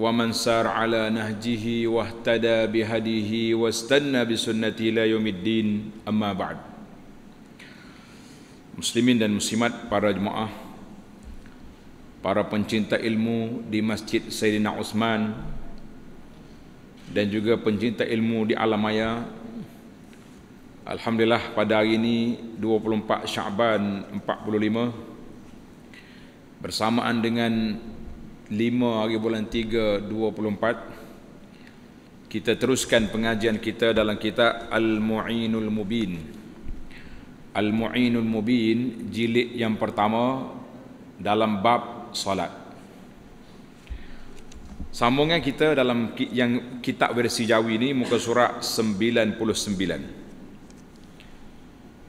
ومن سار على نهجه واهتدى بهديه واستنى بسنته لا يوم الدين أما بعد مسلمين dan muslimat para jemaah para pencinta ilmu di Masjid Sayyidina Uthman dan juga pencinta ilmu di alam maya Alhamdulillah pada hari ini 24 Syaban 45 bersamaan dengan 5 hari bulan 3 24 kita teruskan pengajian kita dalam kitab Al-Mu'inul Mubin. Al-Mu'inul Mubin jilid yang pertama dalam bab solat. Sambungan kita dalam yang kitab versi Jawi ini muka surat 99.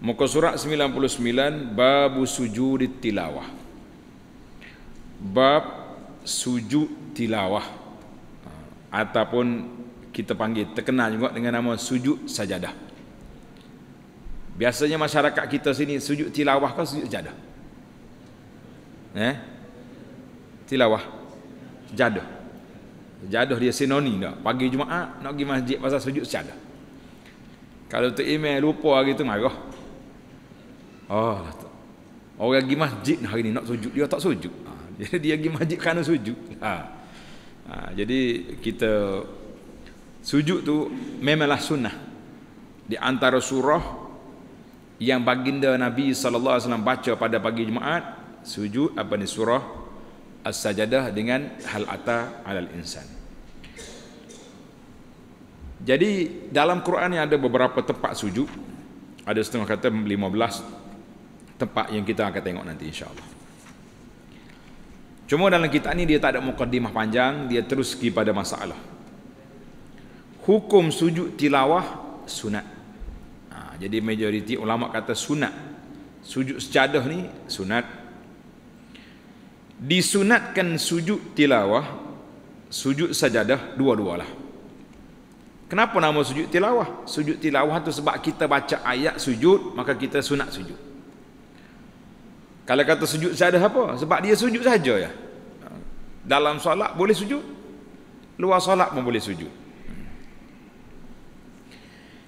Muka surat 99 bab sujud tilawah. Bab sujud tilawah ha, ataupun kita panggil terkenal juga dengan nama sujud sajadah. Biasanya masyarakat kita sini sujud tilawah ke sujud sajadah? Eh? Tilawah. Sajadah. Sajadah dia sinonim dah. Pagi Jumaat nak pergi masjid pasal sujud sajadah. Kalau tu email lupa hari tu marah. Oh, orang pergi masjid hari ni nak sujud dia tak sujud. Jadi dia pergi masjid kerana sujud. Ha. ha. Jadi kita sujud tu memanglah sunnah. Di antara surah yang baginda Nabi sallallahu alaihi wasallam baca pada pagi Jumaat, sujud apa ni surah As-Sajdah dengan hal ata alal insan. Jadi dalam Quran yang ada beberapa tempat sujud, ada setengah kata 15 tempat yang kita akan tengok nanti insyaallah. Cuma dalam kitab ni dia tak ada mukaddimah panjang, dia terus pergi pada masalah. Hukum sujud tilawah sunat. Ha, jadi majoriti ulama kata sunat. Sujud secadah ni sunat. Disunatkan sujud tilawah, sujud sajadah dua-dualah. Kenapa nama sujud tilawah? Sujud tilawah tu sebab kita baca ayat sujud, maka kita sunat sujud. Kalau kata sujud sajadah apa? Sebab dia sujud saja ya. Dalam solat boleh sujud. Luar solat pun boleh sujud.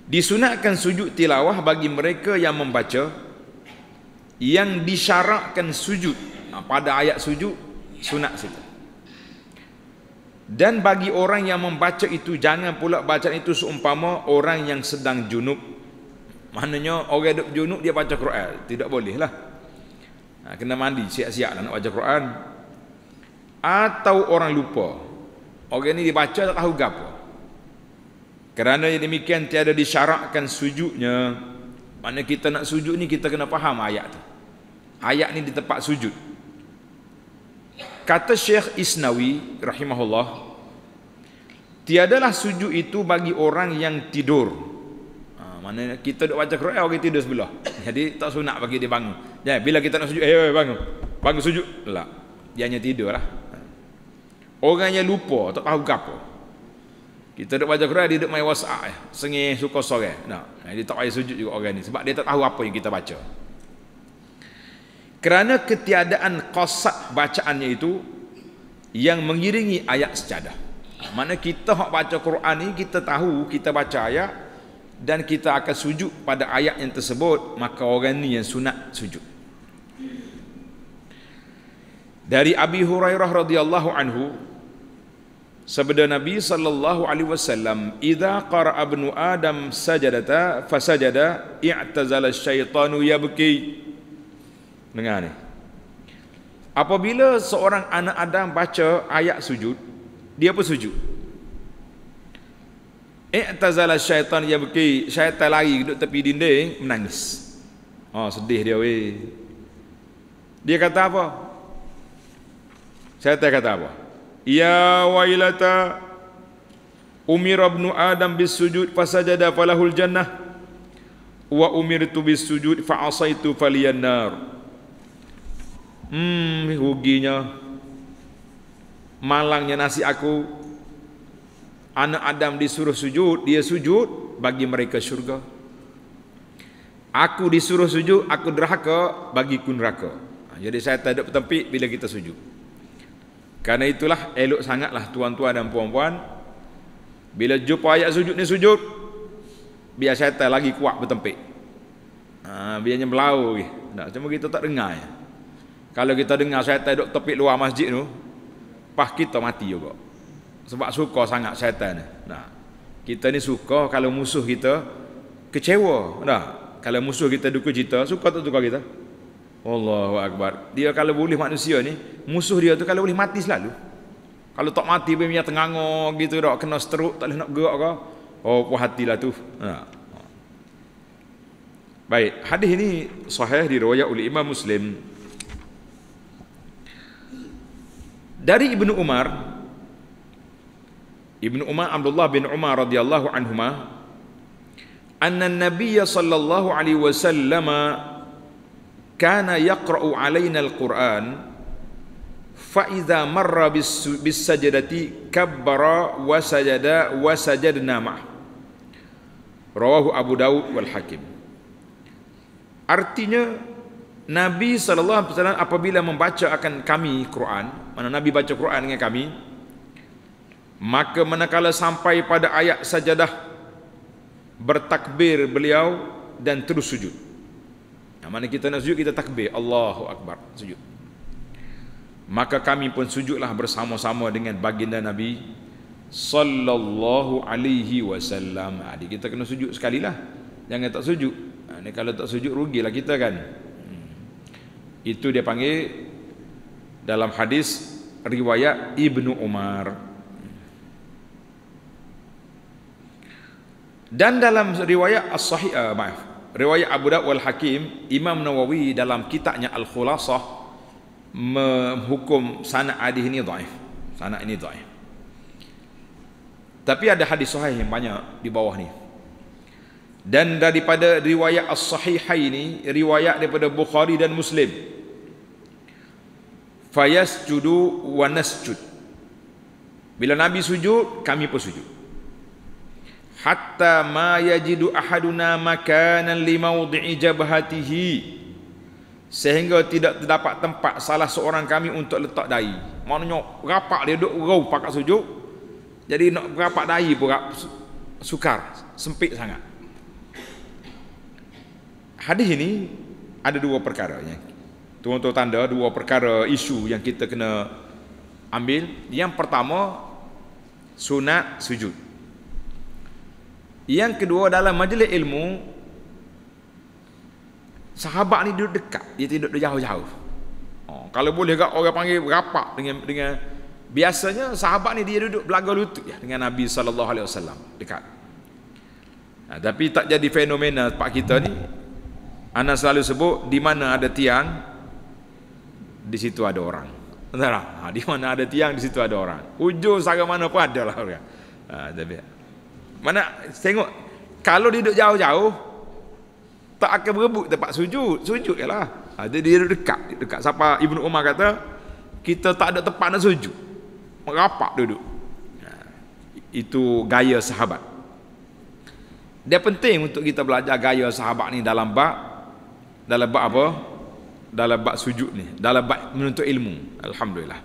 Disunatkan sujud tilawah bagi mereka yang membaca yang disyarakkan sujud ha, pada ayat sujud sunat situ. Dan bagi orang yang membaca itu jangan pula baca itu seumpama orang yang sedang junub. Maknanya orang yang junub dia baca Quran, tidak bolehlah ha, kena mandi siap-siap nak baca Quran atau orang lupa orang ni dibaca tak tahu gapo kerana yang demikian tiada disyarakkan sujudnya mana kita nak sujud ni kita kena faham ayat tu ayat ni di tempat sujud kata Syekh Isnawi rahimahullah tiadalah sujud itu bagi orang yang tidur ha, mana kita duk baca Quran orang tidur sebelah jadi tak sunat bagi dia bangun Ya, bila kita nak sujud, eh bangun. Bangun sujud. Lah. Dia hanya tidurlah. Orang yang lupa, tak tahu apa. Kita duduk baca Quran, dia duduk main WhatsApp. Eh. Sengih, suka sore. Nak. Eh, dia tak payah sujud juga orang ni. Sebab dia tak tahu apa yang kita baca. Kerana ketiadaan kosak bacaannya itu, yang mengiringi ayat sejadah. Mana kita hok baca Quran ni, kita tahu kita baca ayat, dan kita akan sujud pada ayat yang tersebut, maka orang ni yang sunat sujud. Dari Abi Hurairah radhiyallahu anhu, sabda Nabi sallallahu alaihi wasallam, "Idza qara'a ibnu Adam sajadata fa sajada i'tazala asy-syaitanu yabki." Dengar ni. Apabila seorang anak Adam baca ayat sujud, dia pun sujud. I'tazala syaitan yabki, syaitan lari duduk tepi dinding menangis. Oh, sedih dia weh. Dia kata apa? Saya tak kata apa. Ya wailata Umir ibn Adam bisujud fasajada falahul jannah wa umir tu fa asaitu faliyan nar. Hmm, ruginya malangnya nasi aku. Anak Adam disuruh sujud, dia sujud bagi mereka syurga. Aku disuruh sujud, aku derhaka bagi kun neraka jadi saya tak tepi bila kita sujud karena itulah elok sangatlah tuan-tuan dan puan-puan bila jumpa ayat sujud ni sujud biar syaitan lagi kuat bertempik ha, biarnya melau nak cuma kita tak dengar ya. kalau kita dengar saya syaitan duduk tepi luar masjid tu pas kita mati juga sebab suka sangat syaitan ni nah, kita ni suka kalau musuh kita kecewa nah, kalau musuh kita duka cita suka tak suka kita Allahu akbar. Dia kalau boleh manusia ni, musuh dia tu kalau boleh mati selalu. Kalau tak mati pun dia tenganga gitu dak kena stroke tak boleh nak gerak ke. Oh puas hatilah tu. Ha. Baik, hadis ini sahih diriwayatkan oleh Imam Muslim. Dari Ibnu Umar Ibnu Umar Abdullah bin Umar radhiyallahu anhuma anna an-nabiy sallallahu alaihi wasallam kana yaqra'u alaina al-Qur'an fa idza marra bis sajadati kabbara wa sajada wa sajadna ma rawahu Abu Daud wal Hakim artinya Nabi saw. apabila membaca akan kami Quran mana Nabi baca Quran dengan kami maka manakala sampai pada ayat sajadah bertakbir beliau dan terus sujud yang mana kita nak sujud kita takbir Allahu Akbar sujud. Maka kami pun sujudlah bersama-sama dengan baginda Nabi sallallahu alaihi wasallam. Adik ha, kita kena sujud sekali lah. Jangan tak sujud. Ini ha, kalau tak sujud rugilah kita kan. Hmm. Itu dia panggil dalam hadis riwayat Ibnu Umar. Dan dalam riwayat as-sahih, uh, maaf, Riwayat Abu Daud wal Hakim, Imam Nawawi dalam kitabnya Al Khulasah menghukum sanad hadis ini dhaif. Sanad ini dhaif. Tapi ada hadis sahih yang banyak di bawah ni. Dan daripada riwayat as-sahihah ini, riwayat daripada Bukhari dan Muslim. Fayasjudu wa nasjud. Bila Nabi sujud, kami pun sujud hatta ma yajidu ahaduna makanan li mawdi'i jabhatihi sehingga tidak terdapat tempat salah seorang kami untuk letak dai maknanya rapak dia duduk rau pakak sujud jadi nak rapak dai pun rap, sukar sempit sangat hadis ini ada dua perkara yang tuan-tuan tanda dua perkara isu yang kita kena ambil yang pertama sunat sujud yang kedua dalam majlis ilmu sahabat ni duduk dekat, dia tidak duduk jauh-jauh. Oh, kalau boleh gak orang panggil rapat dengan dengan biasanya sahabat ni dia duduk belaga lutut ya, dengan Nabi sallallahu alaihi wasallam dekat. Nah, tapi tak jadi fenomena pak kita ni. Ana selalu sebut di mana ada tiang di situ ada orang. Entahlah, ha, di mana ada tiang di situ ada orang. Ujung sangat mana pun ada lah orang. Ha, mana tengok kalau dia duduk jauh-jauh tak akan berebut tempat sujud. Sujud jelah. Ha, dia, duduk dekat, dekat. Siapa Ibnu Umar kata kita tak ada tempat nak sujud. Merapat duduk. Ha, itu gaya sahabat. Dia penting untuk kita belajar gaya sahabat ni dalam bab dalam bab apa? Dalam bab sujud ni, dalam bab menuntut ilmu. Alhamdulillah.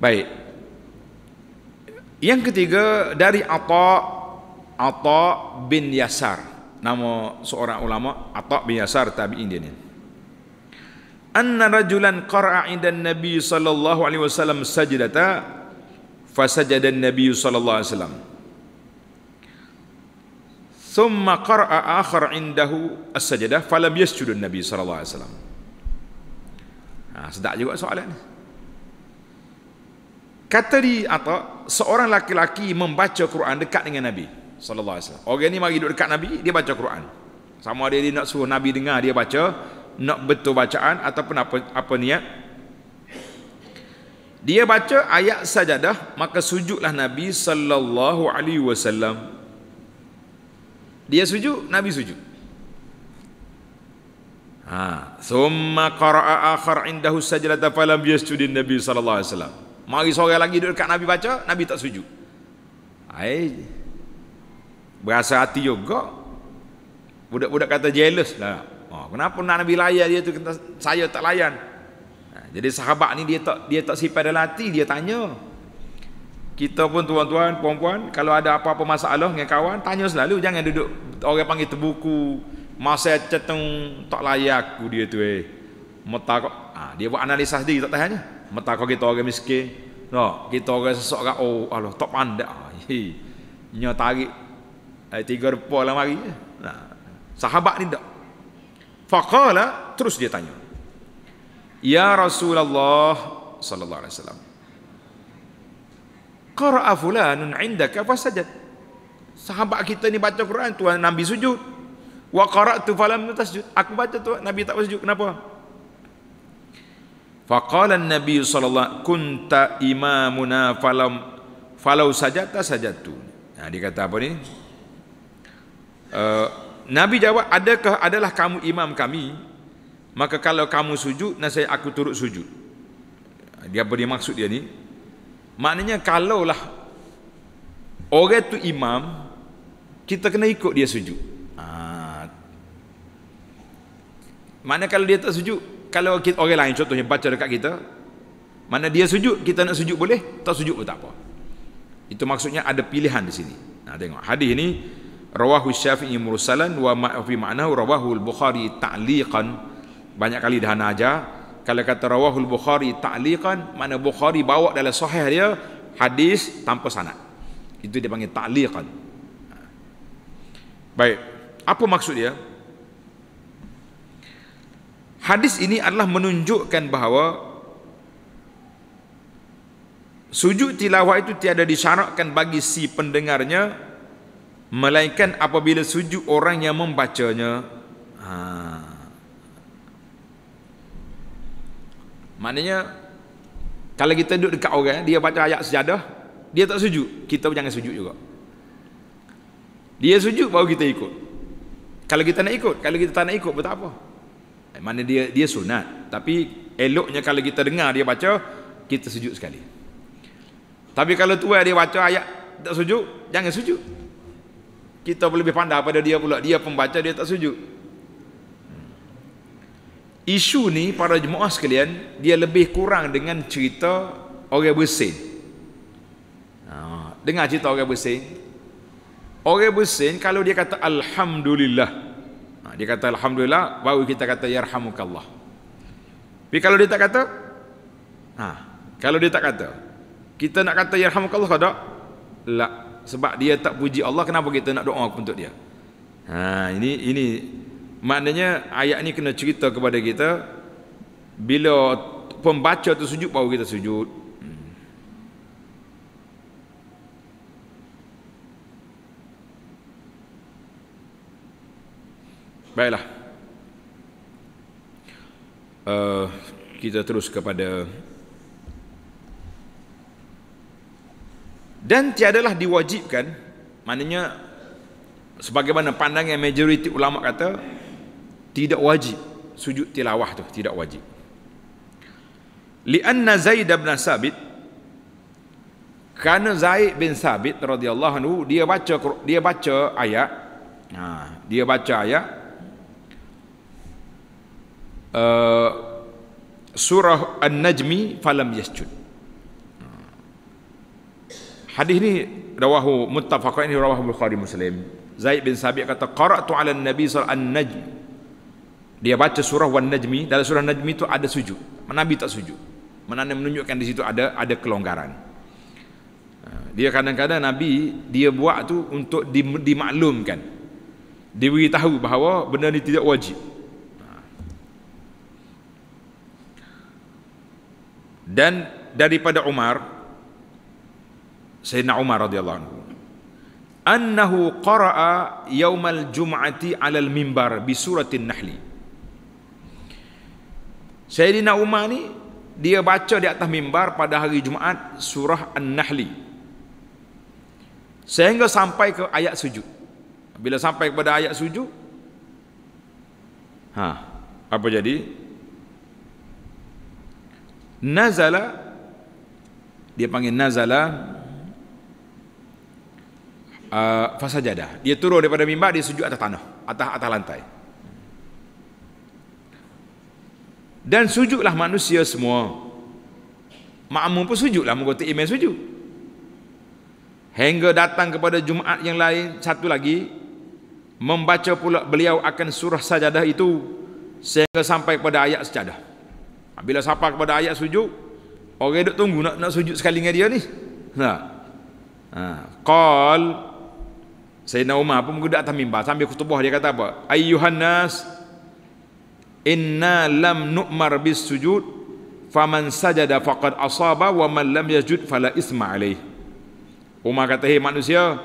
Baik, yang ketiga dari Atta Atta bin Yasar. Nama seorang ulama Atta bin Yasar tabi'in dia ni. Anna rajulan qara'a 'inda Nabi sallallahu alaihi wasallam sajdata fa sajada Nabi sallallahu alaihi wasallam. Thumma qara'a akhar 'indahu as-sajdah fa lam yasjudun Nabi sallallahu alaihi wasallam. Ha, sedap juga soalan ni. Kata di atau seorang laki-laki membaca Quran dekat dengan Nabi sallallahu alaihi wasallam. Orang ni mari duduk dekat Nabi, dia baca Quran. Sama ada dia nak suruh Nabi dengar dia baca, nak betul bacaan ataupun apa apa niat. Dia baca ayat sajadah, maka sujudlah Nabi sallallahu alaihi wasallam. Dia sujud, Nabi sujud. Ha, summa qara'a akhar indahu sajdatan falam yasjudin Nabi sallallahu alaihi wasallam. Mari sore lagi duduk dekat Nabi baca, Nabi tak sujud. Hai. Berasa hati juga. Budak-budak kata jealous lah. Oh, kenapa nak Nabi layan dia tu kata saya tak layan. Ha, jadi sahabat ni dia tak dia tak sifat dalam hati dia tanya. Kita pun tuan-tuan, puan-puan, kalau ada apa-apa masalah dengan kawan, tanya selalu. Jangan duduk orang panggil terbuku. Masa cetung tak layak aku dia tu eh. Mata kok. Ha, dia buat analisa sendiri tak tanya. Mata kau kita orang miskin. No, kita orang sesok kat oh Allah tak pandai. Ah, Nya tarik eh, tiga rupa dalam hari. Ya. Nah, sahabat ni tak. Faqala terus dia tanya. Ya Rasulullah sallallahu alaihi wasallam. Qara'a fulanun indaka fasajad. Sahabat kita ni baca Quran tuan Nabi sujud. Wa qara'tu falam tasjud. Aku baca tu Nabi tak sujud. Kenapa? Faqala an-nabiy sallallahu alaihi Wasallam kunta imamuna falam falau sajata sajatu. Nah ha, dia kata apa ni? Uh, Nabi jawab adakah adalah kamu imam kami? Maka kalau kamu sujud nasai aku turut sujud. Ha, dia apa dia maksud dia ni? Maknanya kalaulah orang tu imam kita kena ikut dia sujud. Ah. Ha. Mana kalau dia tak sujud, kalau kita, orang lain contohnya baca dekat kita mana dia sujud kita nak sujud boleh tak sujud pun tak apa itu maksudnya ada pilihan di sini nah tengok hadis ini rawahu syafi'i mursalan wa ma fi ma'nahu rawahu al-bukhari ta'liqan banyak kali dah naja kalau kata Rawahul bukhari ta'liqan mana bukhari bawa dalam sahih dia hadis tanpa sanad itu dia panggil ta'liqan baik apa maksud dia Hadis ini adalah menunjukkan bahawa sujud tilawah itu tiada disyaratkan bagi si pendengarnya melainkan apabila sujud orang yang membacanya. Ha. Maknanya kalau kita duduk dekat orang dia baca ayat sejadah, dia tak sujud, kita pun jangan sujud juga. Dia sujud baru kita ikut. Kalau kita nak ikut, kalau kita tak nak ikut betapa? Eh, mana dia dia sunat tapi eloknya kalau kita dengar dia baca kita sujud sekali tapi kalau tua dia baca ayat tak sujud jangan sujud kita lebih pandai pada dia pula dia pembaca dia tak sujud hmm. isu ni para jemaah sekalian dia lebih kurang dengan cerita orang bersin ha, dengar cerita orang bersin orang bersin kalau dia kata Alhamdulillah dia kata Alhamdulillah Baru kita kata Yarhamukallah Tapi kalau dia tak kata ha, Kalau dia tak kata Kita nak kata Yarhamukallah tak? Tak Sebab dia tak puji Allah Kenapa kita nak doa untuk dia ha, Ini ini Maknanya ayat ni kena cerita kepada kita Bila pembaca tu sujud Baru kita sujud Baiklah. Uh, kita terus kepada dan tiadalah diwajibkan maknanya sebagaimana pandangan majoriti ulama kata tidak wajib sujud tilawah tu tidak wajib li'anna zaid bin sabit kerana zaid bin sabit radhiyallahu anhu dia baca dia baca ayat ha, dia baca ayat Uh, surah An-Najmi falam yasjud. Hadis ni rawahu muttafaqah ini rawahu Bukhari Muslim. Zaid bin Sabiq kata qara'tu 'ala an-nabi sallallahu alaihi wasallam dia baca surah Wan Najmi. Dalam surah Najmi itu ada sujud. menabi tak sujud. Menanda menunjukkan di situ ada ada kelonggaran. Uh, dia kadang-kadang Nabi dia buat tu untuk dimaklumkan, diberitahu bahawa benda ini tidak wajib. dan daripada Umar Sayyidina Umar radhiyallahu anhu annahu qara'a yaumal jum'ati 'alal mimbar bi suratin nahli Sayyidina Umar ni dia baca di atas mimbar pada hari Jumaat surah An-Nahli sehingga sampai ke ayat sujud bila sampai kepada ayat sujud ha apa jadi nazala dia panggil nazala uh, jadah dia turun daripada mimba dia sujud atas tanah atas atas lantai dan sujudlah manusia semua makmum pun sujudlah mengikut imam sujud hingga datang kepada jumaat yang lain satu lagi membaca pula beliau akan surah sajadah itu sehingga sampai pada ayat sajadah Ha, bila sapa kepada ayat sujud, orang duk tunggu nak nak sujud sekali dengan dia ni. Nah. Ha. ha. Qal Sayyidina Umar pun muka atas mimbar sambil khutbah dia kata apa? Ayyuhan inna lam nu'mar bis sujud faman sajada faqad asaba wa man lam yasjud fala isma alaih. Umar kata, hey manusia,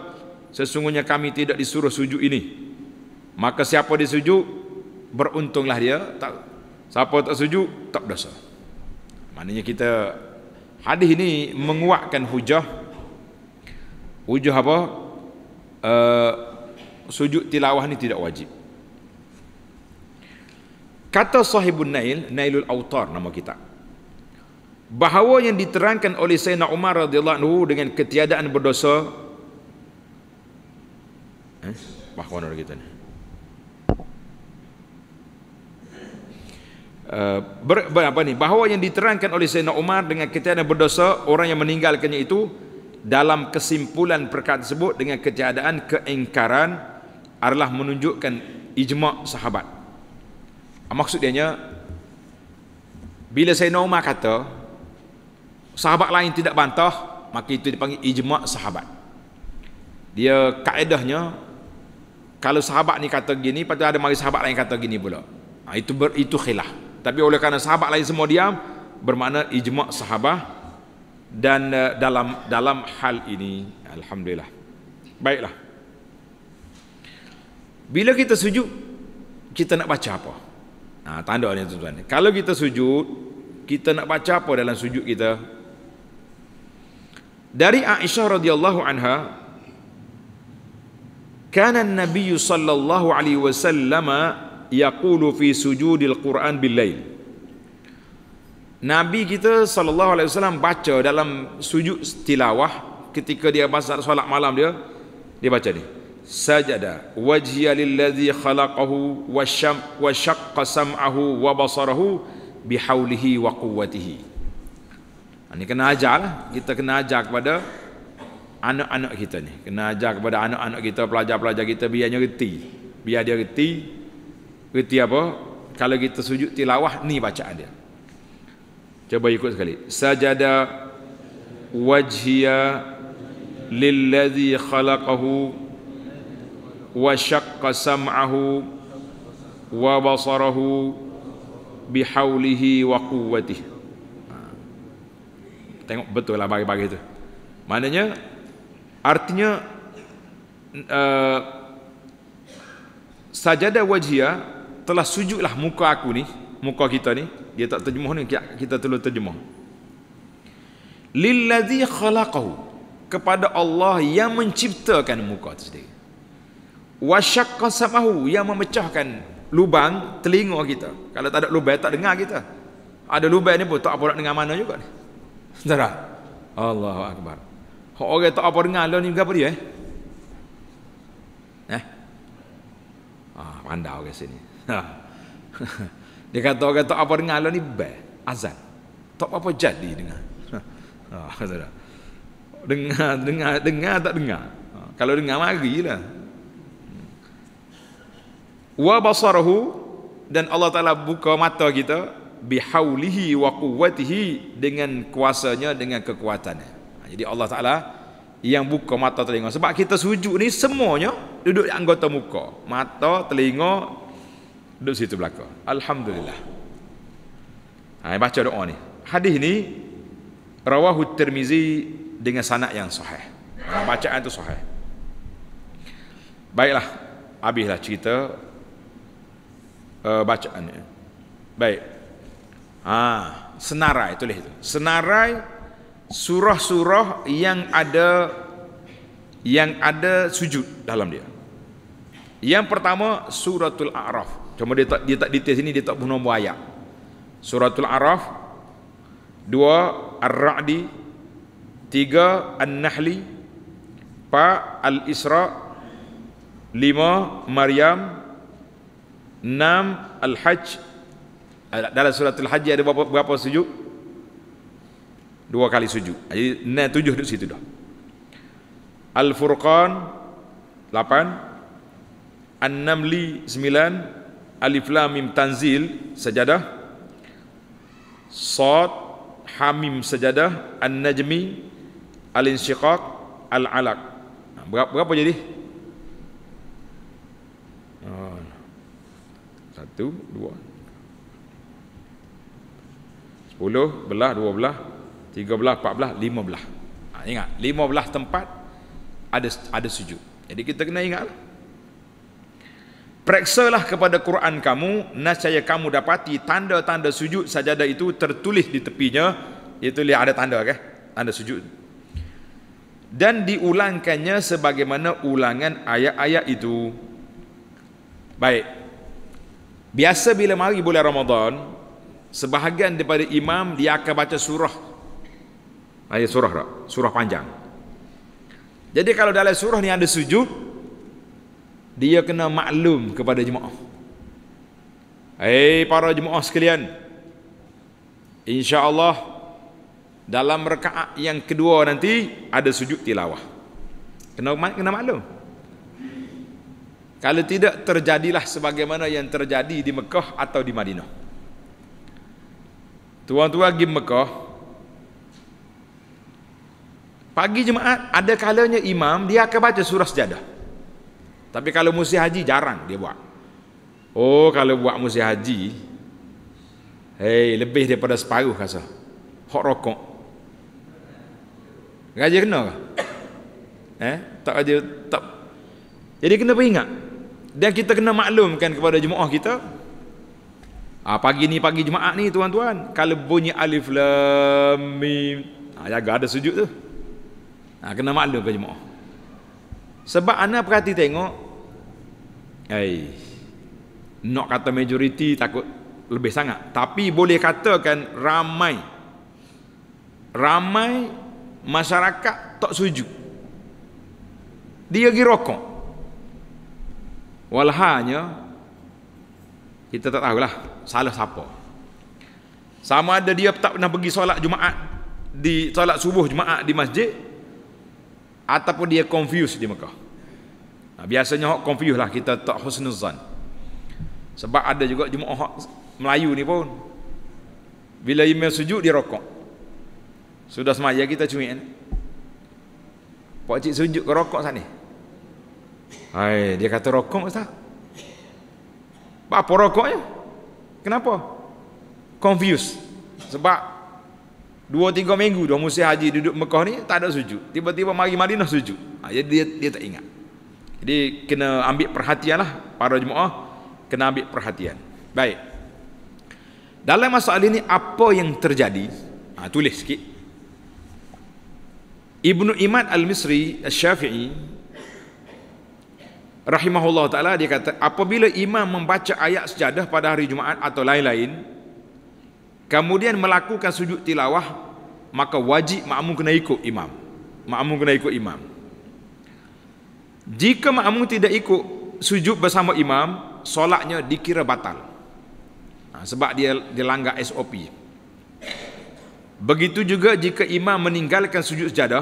sesungguhnya kami tidak disuruh sujud ini. Maka siapa disujud, beruntunglah dia. Tak, Siapa tak setuju, tak berdosa. Maknanya kita, hadis ini menguatkan hujah. Hujah apa? Uh, sujud tilawah ini tidak wajib. Kata sahibun Nail, Nailul Autar nama kita. Bahawa yang diterangkan oleh Sayyidina Umar radhiyallahu anhu dengan ketiadaan berdosa. Eh, bahawa orang kita ni. Eh, ber, apa ni bahawa yang diterangkan oleh Sayyidina Umar dengan ketiadaan yang berdosa orang yang meninggalkannya itu dalam kesimpulan perkara tersebut dengan ketiadaan keingkaran adalah menunjukkan ijma' sahabat ah, maksudnya bila Sayyidina Umar kata sahabat lain tidak bantah maka itu dipanggil ijma' sahabat dia kaedahnya kalau sahabat ni kata gini patut ada mari sahabat lain kata gini pula ha, itu ber, itu khilaf tapi oleh karena sahabat lain semua diam bermakna ijma' sahabat dan uh, dalam dalam hal ini alhamdulillah baiklah bila kita sujud kita nak baca apa nah ha, tanda ni tuan-tuan kalau kita sujud kita nak baca apa dalam sujud kita dari Aisyah radhiyallahu anha kana Nabi nabiy sallallahu alaihi wasallam yaqulu fi sujudil Quran bil lail. Nabi kita sallallahu alaihi wasallam baca dalam sujud tilawah ketika dia baca solat malam dia dia baca ni. Sajada wajhiya lillazi khalaqahu wasyam wasyaqqa sam'ahu wa basarahu bihaulihi wa quwwatihi. Ini kena ajar lah. Kita kena ajar kepada anak-anak kita ni. Kena ajar kepada anak-anak kita, pelajar-pelajar kita biar dia reti. Biar dia reti Kerti apa? Kalau kita sujud tilawah ni bacaan dia. Cuba ikut sekali. Sajada wajhiya lillazi khalaqahu wa syaqqa sam'ahu wa basarahu bihaulihi wa quwwatihi. Ha. Tengok betul lah bagi-bagi itu. Maknanya artinya uh, sajada wajhiya telah sujudlah muka aku ni muka kita ni dia tak terjemah ni kita telah terjemah lillazi khalaqahu kepada Allah yang menciptakan muka itu sendiri wasyaqqa samahu yang memecahkan lubang telinga kita kalau tak ada lubang tak dengar kita ada lubang ni pun tak apa nak dengar mana juga ni saudara Allahu akbar orang tak apa dengar lo ni apa dia eh eh ah pandai orang sini Ha. Dia kata orang tak apa dengar lah ni bah. azan. Tak apa jadi dengar. Ha, ha Dengar, dengar, dengar tak dengar. Ha. Kalau dengar mari lah. Wa basarahu dan Allah Taala buka mata kita bihaulihi wa quwwatihi dengan kuasanya dengan kekuatannya. Ha, jadi Allah Taala yang buka mata telinga sebab kita sujud ni semuanya duduk di anggota muka mata telinga Duduk situ belakang. Alhamdulillah. Ha, baca doa ni. Hadis ni rawahu termizi dengan sanak yang sahih. Ha, bacaan tu sahih. Baiklah, habislah cerita uh, bacaan ni. Baik. Ha, senarai tulis itu. Senarai surah-surah yang ada yang ada sujud dalam dia. Yang pertama suratul A'raf. Cuma dia tak dia tak detail sini dia tak pun nombor ayat. Suratul Araf 2 Ar-Ra'd 3 An-Nahl 4 Al-Isra 5 Maryam 6 Al-Hajj eh, dalam suratul Hajj ada berapa, berapa sujud? Dua kali sujud. Jadi 6 tujuh di situ dah. Al-Furqan 8 An-Naml 9 Alif Lam Mim Tanzil sajadah Sad Hamim sajadah An-Najmi Al-Insyiqaq Al-Alaq berapa, berapa jadi? Ah. Satu, dua Sepuluh, belah, dua belah Tiga belah, empat belah, lima belah ha, Ingat, lima belah tempat ada ada sujud. Jadi kita kena ingatlah. Periksalah kepada Quran kamu, nasyaya kamu dapati tanda-tanda sujud sajadah itu tertulis di tepinya, itu lihat ada tanda kan? Tanda sujud. Dan diulangkannya sebagaimana ulangan ayat-ayat itu. Baik. Biasa bila mari bulan Ramadan, sebahagian daripada imam dia akan baca surah. Ayat surah tak? Surah panjang. Jadi kalau dalam surah ni ada sujud, dia kena maklum kepada jemaah. Hei para jemaah sekalian. Insya-Allah dalam rakaat yang kedua nanti ada sujud tilawah. Kena kena maklum. Kalau tidak terjadilah sebagaimana yang terjadi di Mekah atau di Madinah. Tuan-tuan pergi Mekah Pagi jemaat ada kalanya imam dia akan baca surah sejadah. Tapi kalau musim haji jarang dia buat. Oh, kalau buat musim haji, hey, lebih daripada separuh rasa. Hak rokok. Gaji kena ke? Eh, tak ada tak. Jadi kena peringat. Dan kita kena maklumkan kepada jemaah kita. Ah, pagi ni pagi jemaah ni tuan-tuan, kalau bunyi alif lam mim, ah, jaga ada sujud tu. Ah, kena maklum ke jemaah. Sebab anak perhati tengok Eh, nak kata majoriti takut lebih sangat. Tapi boleh katakan ramai. Ramai masyarakat tak suju. Dia pergi rokok. Walhanya, kita tak tahulah salah siapa. Sama ada dia tak pernah pergi solat Jumaat, di solat subuh Jumaat di masjid, ataupun dia confused di Mekah. Ha, biasanya hok confuse lah kita tak husnuzan. Sebab ada juga jemaah hok Melayu ni pun bila imam sujud dia rokok. Sudah semaya kita cumi kan. Pak cik sujud ke rokok sat ni. Hai, dia kata rokok ustaz. Bak apa rokoknya? Kenapa? Confuse. Sebab dua tiga minggu dua musim haji duduk Mekah ni tak ada sujud. Tiba-tiba mari Madinah sujud. Ha, jadi dia, dia tak ingat. Jadi kena ambil lah para jemaah kena ambil perhatian. Baik. Dalam masalah ini apa yang terjadi? Ha, tulis sikit. Ibnu Imad Al-Misri Al-Syafi'i rahimahullah taala dia kata apabila imam membaca ayat sejadah pada hari Jumaat atau lain-lain kemudian melakukan sujud tilawah maka wajib makmum kena ikut imam. Makmum kena ikut imam jika makmum tidak ikut sujud bersama imam solatnya dikira batal ha, sebab dia dilanggar SOP begitu juga jika imam meninggalkan sujud sejadah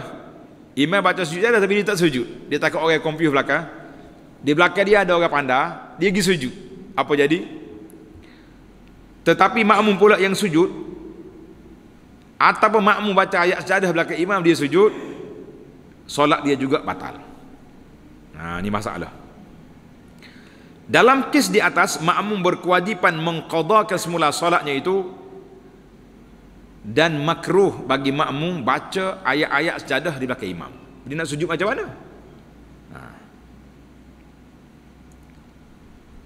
imam baca sujud sejadah tapi dia tak sujud dia takut orang yang confuse belakang di belakang dia ada orang pandai dia pergi sujud apa jadi? tetapi makmum pula yang sujud ataupun makmum baca ayat sejadah belakang imam dia sujud solat dia juga batal Ha, ini masalah. Dalam kes di atas, makmum berkewajipan mengkodakan semula solatnya itu dan makruh bagi makmum baca ayat-ayat sejadah di belakang imam. Dia nak sujud macam mana? Ha.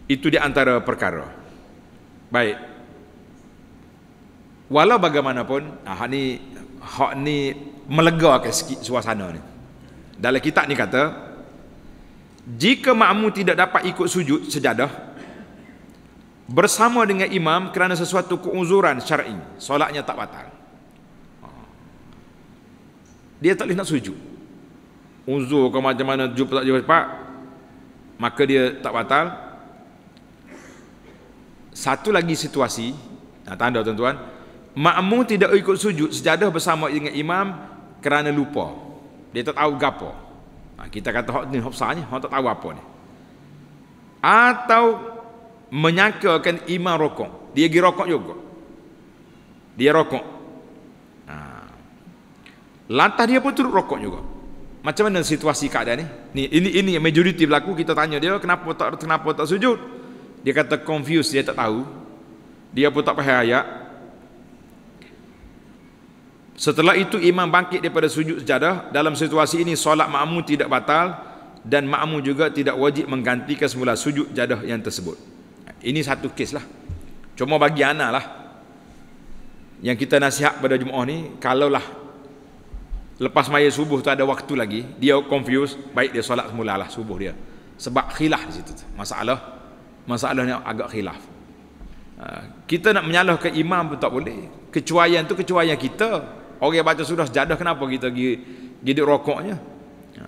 Itu di antara perkara. Baik. Walau bagaimanapun, ha, hak ni hak ni melegakan sikit suasana ni. Dalam kitab ni kata, jika makmum tidak dapat ikut sujud sejadah bersama dengan imam kerana sesuatu keuzuran syar'i solatnya tak batal dia tak boleh nak sujud uzur ke macam mana jumpa tak jumpa cepat maka dia tak batal satu lagi situasi nah, tanda tuan-tuan makmum tidak ikut sujud sejadah bersama dengan imam kerana lupa dia tak tahu gapo. Ha, kita kata hok ni hafsah ni, hok tak tahu apa ni. Atau menyangkakan iman rokok. Dia pergi rokok juga. Dia rokok. Ha. Lantas dia pun turut rokok juga. Macam mana situasi keadaan ni? Ni ini ini yang majoriti berlaku kita tanya dia kenapa tak kenapa tak sujud? Dia kata confused dia tak tahu. Dia pun tak faham ayat, Setelah itu imam bangkit daripada sujud sejadah Dalam situasi ini solat ma'amu tidak batal Dan ma'amu juga tidak wajib menggantikan semula sujud sejadah yang tersebut Ini satu kes lah Cuma bagi Ana lah Yang kita nasihat pada Jum'ah ni Kalaulah Lepas maya subuh tu ada waktu lagi Dia confused Baik dia solat semula lah subuh dia Sebab khilaf di situ Masalah Masalah ni agak khilaf ah, kita nak menyalahkan imam pun tak boleh kecuaian tu kecuaian kita Orang baca sunnah sejadah kenapa kita pergi gidik rokoknya? Ha.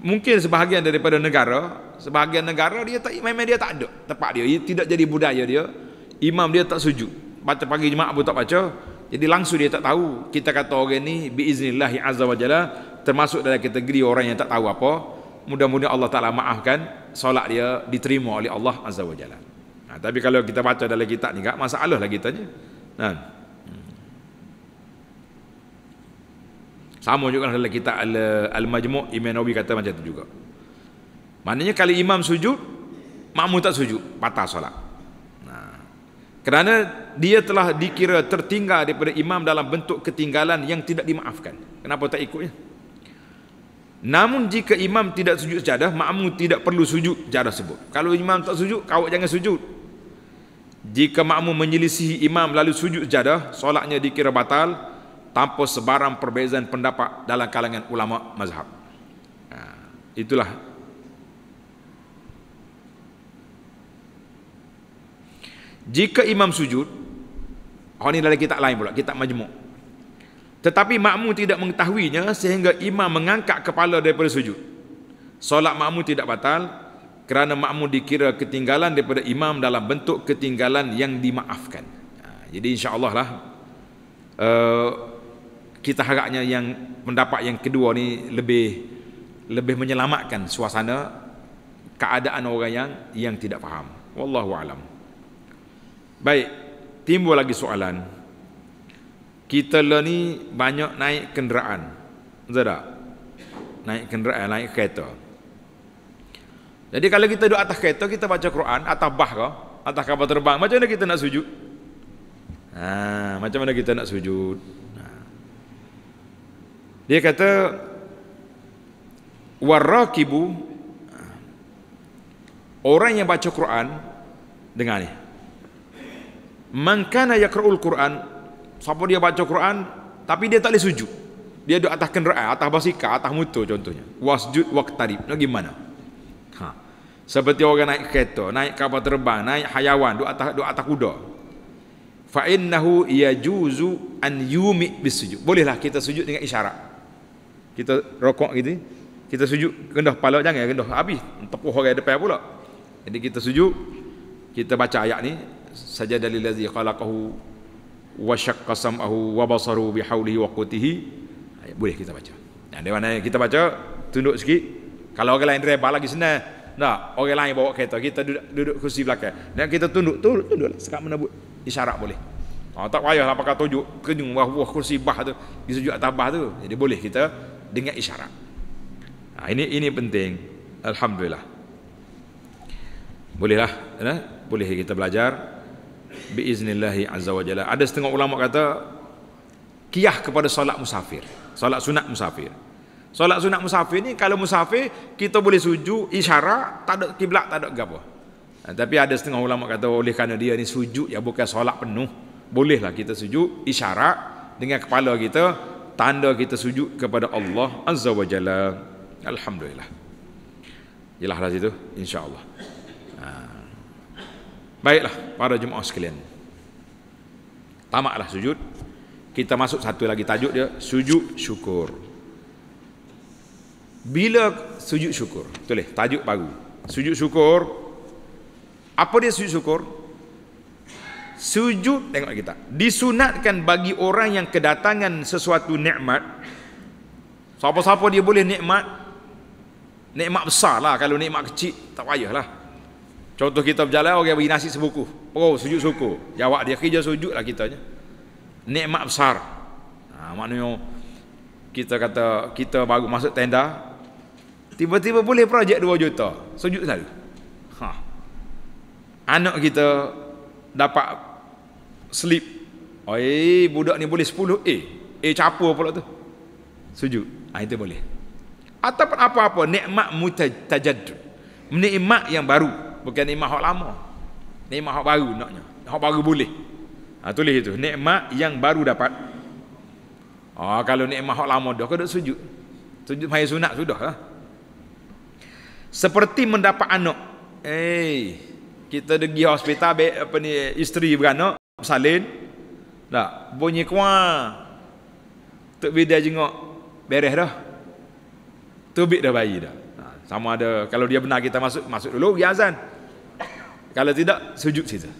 Mungkin sebahagian daripada negara, sebahagian negara dia tak imam dia tak ada tempat dia, tidak jadi budaya dia. Imam dia tak sujud. Baca pagi jemaah pun tak baca. Jadi langsung dia tak tahu. Kita kata orang ni biiznillah azza termasuk dalam kategori orang yang tak tahu apa. Mudah-mudahan Allah Taala maafkan solat dia diterima oleh Allah azza wa jalla. Nah, ha, tapi kalau kita baca dalam kitab ni enggak masalah lah kitanya. Nah. Sama juga dalam kitab Al, Al Majmu' Imam Nawawi kata macam tu juga. Maknanya kalau imam sujud, makmum tak sujud, patah solat. Nah. Kerana dia telah dikira tertinggal daripada imam dalam bentuk ketinggalan yang tidak dimaafkan. Kenapa tak ikutnya? Namun jika imam tidak sujud sejadah, makmum tidak perlu sujud sejadah sebut. Kalau imam tak sujud, kau jangan sujud. Jika makmum menyelisihi imam lalu sujud sejadah, solatnya dikira batal, tanpa sebarang perbezaan pendapat dalam kalangan ulama mazhab. Ha, itulah. Jika imam sujud, oh ini dalam kitab lain pula, kitab majmuk. Tetapi makmu tidak mengetahuinya sehingga imam mengangkat kepala daripada sujud. Solat makmu tidak batal kerana makmu dikira ketinggalan daripada imam dalam bentuk ketinggalan yang dimaafkan. Ha, jadi insyaAllah lah, eh, kita harapnya yang mendapat yang kedua ni lebih lebih menyelamatkan suasana keadaan orang yang yang tidak faham. Wallahu alam. Baik, timbul lagi soalan. Kita le lah ni banyak naik kenderaan. Betul tak? Naik kenderaan, naik kereta. Jadi kalau kita duduk atas kereta, kita baca Quran, atas bah ke, atas kapal terbang, macam mana kita nak sujud? Ha, macam mana kita nak sujud? Dia kata warakibu orang yang baca Quran dengar ni. Man kana yaqra'ul Quran, siapa dia baca Quran tapi dia tak boleh sujud. Dia duduk atas kenderaan, atas basika, atas motor contohnya. Wasjud waqtarib. Lagi mana? Ha. Seperti orang naik kereta, naik kapal terbang, naik hayawan, duduk atas duduk atas kuda. Fa innahu yajuzu an yumi bisujud. Bolehlah kita sujud dengan isyarat kita rokok gitu kita sujud kendah kepala jangan kendah habis tepuh orang depan pula jadi kita sujud kita baca ayat ni Saja sajada lillazi khalaqahu wa syaqqa sam'ahu wa basaru bihaulihi wa qutihi boleh kita baca dan dia mana kita baca tunduk sikit kalau orang lain rebah lagi senang tak orang lain bawa kereta kita duduk duduk kursi belakang dan kita tunduk tunduk tunduklah sekak mana buat? isyarat boleh ha, tak payahlah pakai tunjuk kenyung wah kursi bah tu di sujud atas bah tu jadi boleh kita dengan isyarat. Ha, ini ini penting. Alhamdulillah. Bolehlah, ya? boleh kita belajar biiznillahi azza wa Ada setengah ulama kata kiyah kepada solat musafir, solat sunat musafir. Solat sunat musafir ni kalau musafir kita boleh sujud isyarat, tak ada kiblat, tak ada apa. Ha, tapi ada setengah ulama kata oleh kerana dia ni sujud ya bukan solat penuh. Bolehlah kita sujud isyarat dengan kepala kita tanda kita sujud kepada Allah Azza wa Jalla. Alhamdulillah. Yalahlah situ insya-Allah. Ha. Baiklah para jemaah sekalian. Tamatlah sujud. Kita masuk satu lagi tajuk dia sujud syukur. Bila sujud syukur? Tulis tajuk baru. Sujud syukur apa dia sujud syukur? sujud tengok kita disunatkan bagi orang yang kedatangan sesuatu nikmat siapa-siapa dia boleh nikmat nikmat besar lah kalau nikmat kecil tak payahlah contoh kita berjalan orang bagi nasi sebuku oh, sujud suku jawab dia kerja sujud lah kita. nikmat besar ha, maknanya kita kata kita baru masuk tenda tiba-tiba boleh projek 2 juta sujud sekali ha. anak kita dapat sleep. Oi, eh, budak ni boleh 10 A. A capo pula tu? Sujud. Ah itu boleh. Ataupun apa-apa nikmat mutajaddid. Nikmat yang baru, bukan nikmat hak lama. Nikmat hak baru naknya. Hak baru boleh. Ah tulis itu, nikmat yang baru dapat. Oh kalau nikmat hak lama dah kau sujud. Sujud mai sunat lah. Seperti mendapat anak. Eh, kita pergi hospital apa ni isteri beranak salin tak bunyi kuah tok bida jenguk beres dah tubik dah bayi dah ha, sama ada kalau dia benar kita masuk masuk dulu pergi azan kalau tidak sujud saja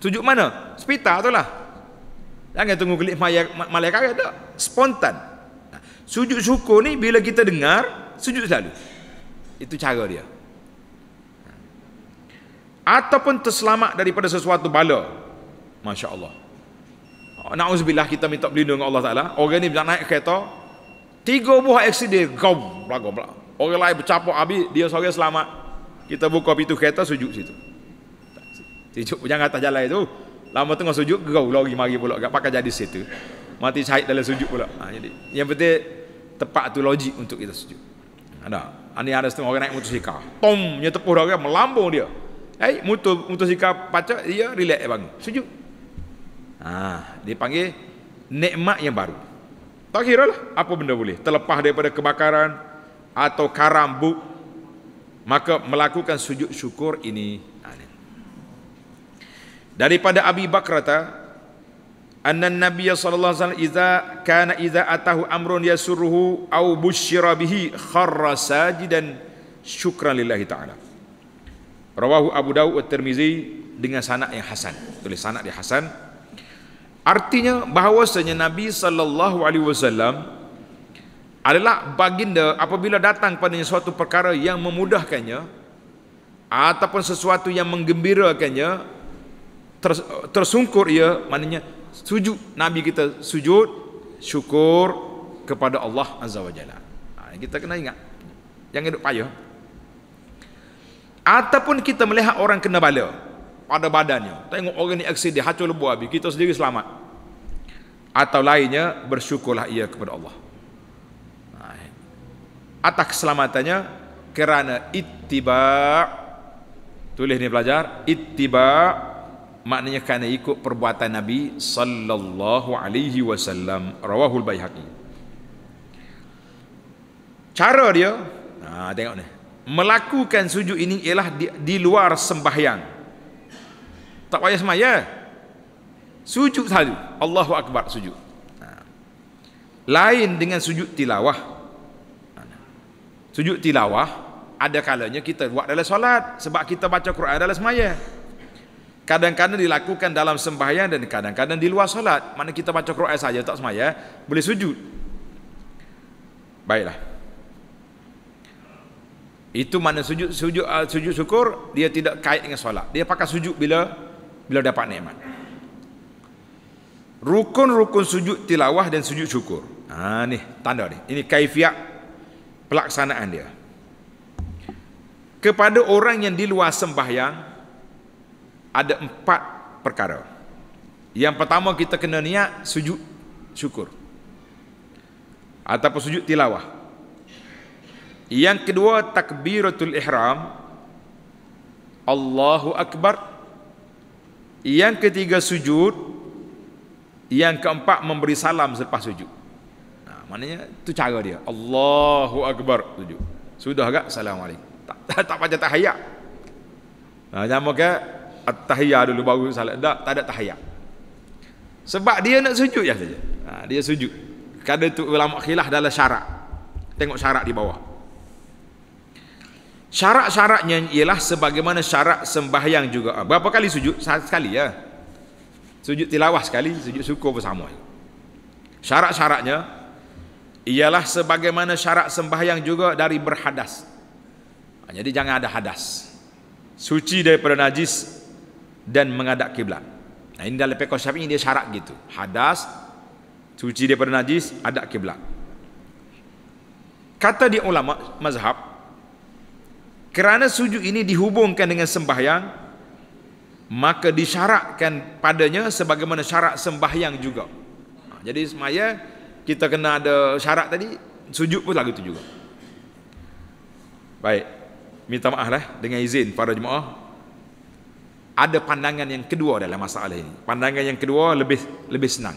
sujud mana Sepita tu lah jangan tunggu kelik malaikat ada spontan nah, ha, sujud syukur ni bila kita dengar sujud selalu itu cara dia ha. ataupun terselamat daripada sesuatu bala Masya Allah Na'uzubillah kita minta pelindung dengan Allah Ta'ala Orang ni naik kereta Tiga buah eksiden Gom Belagam Orang lain bercapuk habis Dia seorang selamat Kita buka pintu kereta sujud situ Sujud jangan atas jalan itu Lama tengah sujud Gom lagi mari pula Gak pakai jadi situ Mati syahid dalam sujud pula ha, Jadi Yang penting Tepat tu logik untuk kita sujud Ada Ini ada setengah orang naik motosikal Tom Nyetepuh orang melambung dia Eh, hey, motor, motosikal pacar Dia relax bang Sujud Ha, dia panggil nikmat yang baru. Tak kira lah apa benda boleh. Terlepas daripada kebakaran atau karam maka melakukan sujud syukur ini. Ha, daripada Abi Bakrata, anna Nabiya sallallahu alaihi wasallam idza kana idza atahu amrun yasurruhu aw bushira bihi kharra sajidan syukran lillahi ta'ala. Rawahu Abu Dawud termizi dengan sanak yang hasan. Tulis sanak yang hasan. Artinya bahawasanya Nabi sallallahu alaihi wasallam adalah baginda apabila datang padanya suatu perkara yang memudahkannya ataupun sesuatu yang menggembirakannya tersungkur ia maknanya sujud nabi kita sujud syukur kepada Allah azza wajalla ha, kita kena ingat jangan hidup payah ataupun kita melihat orang kena bala pada badannya. Tengok orang ni aksi dia hancur lebur habis, kita sendiri selamat. Atau lainnya bersyukurlah ia kepada Allah. Atas keselamatannya kerana ittiba tulis ni pelajar ittiba maknanya kerana ikut perbuatan Nabi sallallahu alaihi wasallam rawahul baihaqi. Cara dia, ha, tengok ni. Melakukan sujud ini ialah di, di luar sembahyang tak payah semaya sujud sahaja Allahu Akbar sujud ha. lain dengan sujud tilawah ha. sujud tilawah ada kalanya kita buat dalam solat sebab kita baca Quran dalam semaya kadang-kadang dilakukan dalam sembahyang dan kadang-kadang di luar solat mana kita baca Quran saja tak semaya boleh sujud baiklah itu mana sujud sujud ah, sujud syukur dia tidak kait dengan solat dia pakai sujud bila bila dapat nikmat. Rukun-rukun sujud tilawah dan sujud syukur. Ha ni, tanda ni. Ini kaifiat pelaksanaan dia. Kepada orang yang di luar sembahyang ada empat perkara. Yang pertama kita kena niat sujud syukur. atau sujud tilawah. Yang kedua takbiratul ihram. Allahu akbar yang ketiga sujud, yang keempat memberi salam selepas sujud. Nah, ha, maknanya itu cara dia. Allahu akbar sujud. Sudah agak assalamualaikum. Tak tak, tak baca tahiyat. Nah, ha, nama ke at-tahiyyah dulu baru salat. Tak, tak ada tahiyat. Sebab dia nak sujud ya saja. Nah, ha, dia sujud. Kada tu ulama khilaf dalam syarak. Tengok syarak di bawah. Syarat-syaratnya ialah sebagaimana syarat sembahyang juga. Ah, berapa kali sujud? Satu kali ya. Sujud tilawah sekali, sujud syukur bersama. Syarat-syaratnya ialah sebagaimana syarat sembahyang juga dari berhadas. Ah, jadi jangan ada hadas. Suci daripada najis dan mengadap kiblat. Nah ini dalam pekoh syafi'i dia syarat gitu. Hadas, suci daripada najis, adab kiblat. Kata di ulama mazhab, kerana sujud ini dihubungkan dengan sembahyang, maka disyaratkan padanya sebagaimana syarat sembahyang juga. Ha, jadi semaya kita kena ada syarat tadi, sujud pun lagu itu juga. Baik, minta maaf lah dengan izin para jemaah. Ada pandangan yang kedua dalam masalah ini. Pandangan yang kedua lebih lebih senang.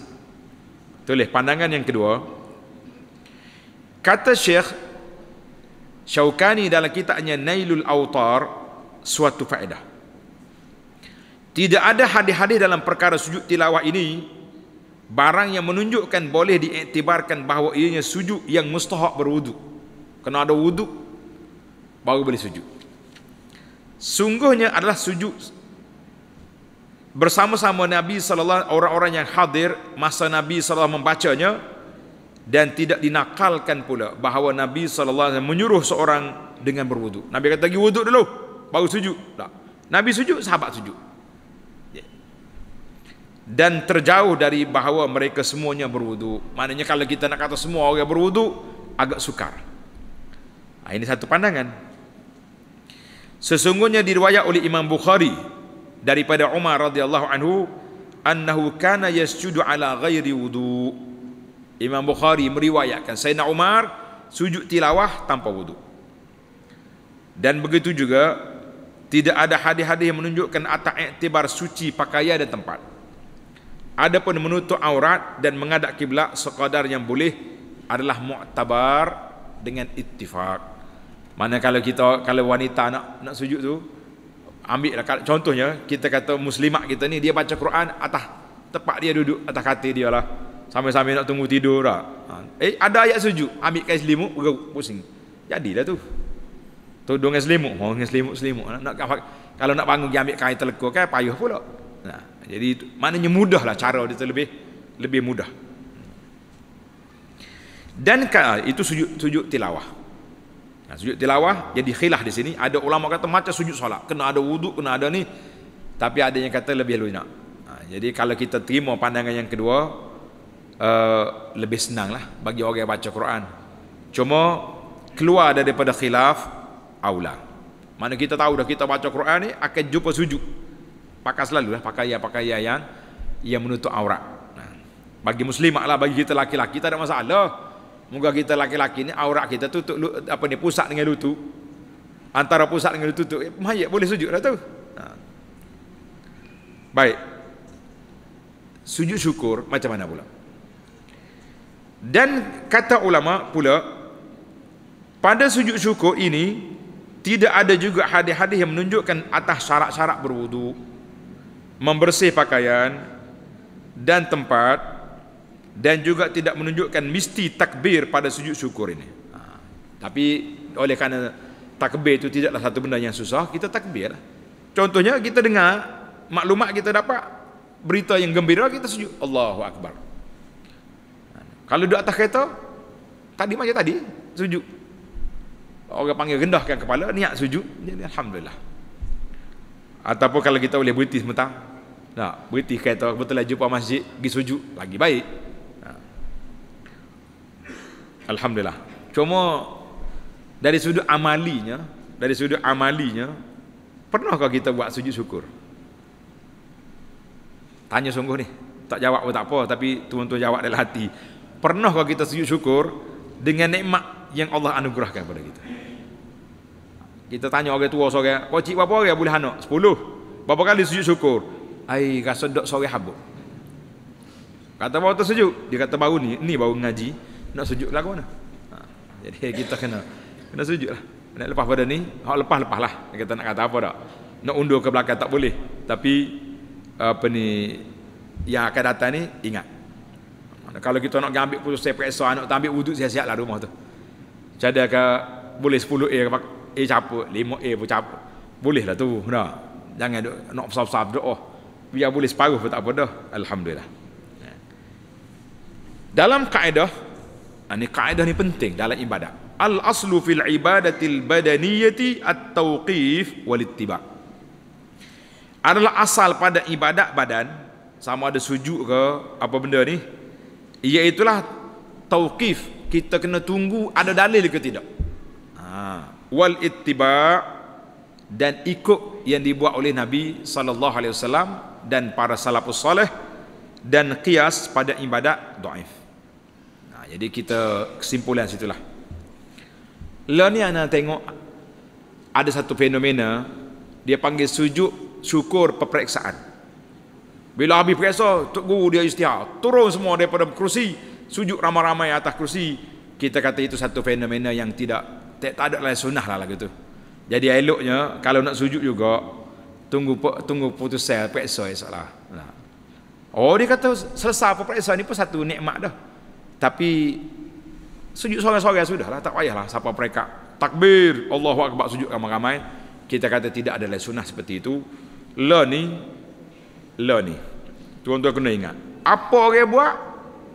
Tulis pandangan yang kedua. Kata Syekh Syaukani dalam kitabnya Nailul Autar suatu faedah. Tidak ada hadis-hadis dalam perkara sujud tilawah ini barang yang menunjukkan boleh diiktibarkan bahawa ianya sujud yang mustahak berwuduk. Kena ada wuduk baru boleh sujud. Sungguhnya adalah sujud bersama-sama Nabi sallallahu orang-orang yang hadir masa Nabi sallallahu membacanya dan tidak dinakalkan pula bahawa Nabi sallallahu alaihi wasallam menyuruh seorang dengan berwudu. Nabi kata pergi wudu dulu baru sujud. Tak. Nabi sujud, sahabat sujud. Ya. Dan terjauh dari bahawa mereka semuanya berwudu. Maknanya kalau kita nak kata semua orang berwudu agak sukar. Nah, ha, ini satu pandangan. Sesungguhnya diriwayat oleh Imam Bukhari daripada Umar radhiyallahu anhu annahu kana yasjudu ala ghairi wudu'. Imam Bukhari meriwayatkan Sayyidina Umar sujud tilawah tanpa wudu. Dan begitu juga tidak ada hadis-hadis yang menunjukkan atas iktibar suci pakaian dan tempat. Adapun menutup aurat dan mengadak kiblat sekadar yang boleh adalah mu'tabar dengan ittifak. Mana kalau kita kalau wanita nak nak sujud tu ambil lah contohnya kita kata muslimat kita ni dia baca Quran atas tempat dia duduk atas katil dia lah. Sambil-sambil nak tunggu tidur tak. Ha. Eh ada ayat sujud. Ambil kain selimut pusing. Jadilah tu. Tudung kain selimut. Oh kain selimut selimut. Nak, nak, kalau nak bangun dia ambil kain telekor kan payuh pula. Nah, ha. jadi itu, maknanya lah cara dia terlebih lebih mudah. Dan ha, itu sujud sujud tilawah. Nah, sujud tilawah jadi khilah di sini. Ada ulama kata macam sujud solat. Kena ada wuduk, kena ada ni. Tapi ada yang kata lebih lunak. jadi kalau kita terima pandangan yang kedua, Eh, lebih senang lah bagi orang yang baca Quran. Cuma keluar daripada khilaf aula. Mana kita tahu dah kita baca Quran ni akan jumpa sujud. Pakai selalu lah pakaian pakaian yang yang menutup aurat. Bagi muslimah lah bagi kita laki-laki tak ada masalah. Moga kita laki-laki ni aurat kita tutup apa ni pusat dengan lutut. Antara pusat dengan lutut tu eh, mayat boleh sujud dah tu. Baik. Sujud syukur macam mana pula? dan kata ulama pula pada sujud syukur ini tidak ada juga hadis-hadis yang menunjukkan atas syarat-syarat berwudu membersih pakaian dan tempat dan juga tidak menunjukkan mesti takbir pada sujud syukur ini ha. tapi oleh kerana takbir itu tidaklah satu benda yang susah kita takbir contohnya kita dengar maklumat kita dapat berita yang gembira kita sujud Allahu Akbar kalau duduk atas kereta, tadi macam tadi, sujud. Orang panggil rendahkan kepala, niat sujud. Jadi Alhamdulillah. Ataupun kalau kita boleh beritih sementara. Nah, beritih kereta, betul lah jumpa masjid, pergi sujud, lagi baik. Ha. Alhamdulillah. Cuma, dari sudut amalinya, dari sudut amalinya, pernahkah kita buat sujud syukur? Tanya sungguh ni. Tak jawab pun tak apa, tapi tuan-tuan jawab dalam hati kalau kita sujud syukur dengan nikmat yang Allah anugerahkan kepada kita? Kita tanya orang tua sore, "Pocik berapa orang boleh anak?" 10. Berapa kali sujud syukur? Ai rasa dok sore habuk. Kata bawa tersujud, dia kata baru ni, ni baru ngaji, nak sujud lah mana? Ha, jadi kita kena kena sujud lah. Nak lepas pada ni, hak lepas lepas lah. Kita nak kata apa dak? Nak undur ke belakang tak boleh. Tapi apa ni yang akan datang ni ingat kalau kita nak ambil putus saya periksa anak tak ambil wuduk siap-siap lah rumah tu cada ke boleh 10 A ke A caput 5 A pun caput boleh lah tu nah. jangan duk, nak besar-besar berdoa oh. biar boleh separuh pun tak apa dah Alhamdulillah ya. dalam kaedah ini ah, kaedah ni penting dalam ibadat al aslu fil ibadatil badaniyati at tauqif wal ittiba adalah asal pada ibadat badan sama ada sujud ke apa benda ni Iaitulah tauqif kita kena tunggu ada dalil ke tidak. Ha. Wal ittiba dan ikut yang dibuat oleh Nabi sallallahu alaihi wasallam dan para salafus soleh dan qiyas pada ibadat dhaif. Nah, ha, jadi kita kesimpulan situlah. Lah ni ana tengok ada satu fenomena dia panggil sujud syukur peperiksaan. Bila Habib periksa, Tok Guru dia istihar. Turun semua daripada kerusi, sujud ramai-ramai atas kerusi. Kita kata itu satu fenomena yang tidak, tak, ada lain sunnah lah lagu tu. Jadi eloknya, kalau nak sujud juga, tunggu tunggu putus sel, periksa esok lah. Oh dia kata, selesai apa periksa ni pun satu nikmat dah. Tapi, sujud sore-sore sudah lah, tak payahlah siapa mereka. Takbir, Allahu Akbar sujud ramai-ramai. Kita kata tidak ada lain sunnah seperti itu. ni. Lo ni. Tuan-tuan kena ingat. Apa orang buat?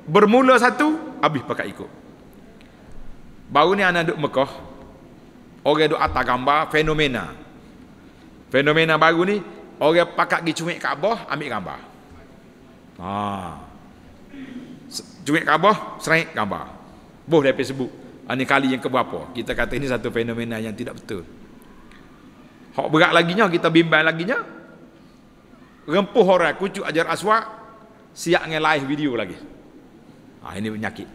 Bermula satu, habis pakai ikut. Baru ni anak duduk Mekah. Orang duduk atas gambar, fenomena. Fenomena baru ni, orang pakai pergi cumik Kaabah, ambil gambar. Ha. Cumik Kaabah, serik gambar. Boh dia sebut. Ini ah, kali yang keberapa. Kita kata ini satu fenomena yang tidak betul. Hak berat laginya, kita bimbang laginya, rempuh orang kucuk ajar aswak siap dengan live video lagi ha, ini penyakit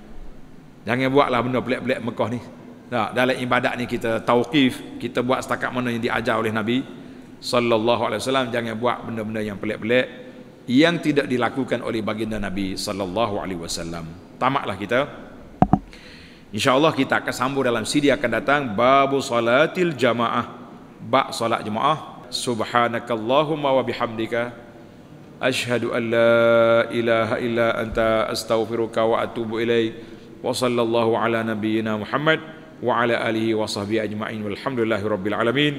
jangan buatlah benda pelik-pelik Mekah ni tak, dalam ibadat ni kita tauqif kita buat setakat mana yang diajar oleh Nabi sallallahu alaihi wasallam jangan buat benda-benda yang pelik-pelik yang tidak dilakukan oleh baginda Nabi sallallahu alaihi wasallam tamatlah kita insyaallah kita akan sambung dalam siri akan datang babu salatil jamaah bak salat jamaah subhanakallahumma wa bihamdika ashhadu an la ilaha illa anta astaghfiruka wa atubu ilai. wa sallallahu ala nabiyyina muhammad wa ala alihi wa sahbihi ajma'in walhamdulillahi alamin